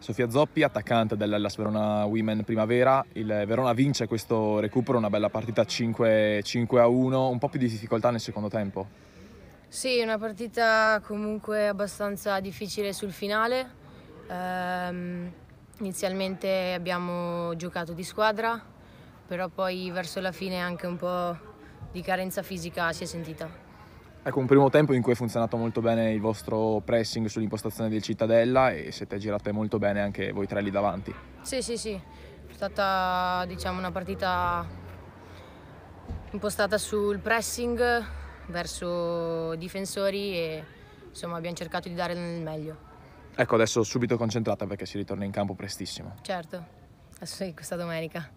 Sofia Zoppi, attaccante dell'Ellas Verona Women Primavera. Il Verona vince questo recupero, una bella partita 5, 5 a 1, un po' più di difficoltà nel secondo tempo. Sì, una partita comunque abbastanza difficile sul finale. Ehm, inizialmente abbiamo giocato di squadra, però poi verso la fine anche un po' di carenza fisica si è sentita. Ecco, un primo tempo in cui è funzionato molto bene il vostro pressing sull'impostazione del Cittadella e siete girate molto bene anche voi tre lì davanti. Sì, sì, sì. È stata diciamo, una partita impostata sul pressing verso i difensori e insomma, abbiamo cercato di dare il meglio. Ecco, adesso subito concentrata perché si ritorna in campo prestissimo. Certo, adesso questa domenica.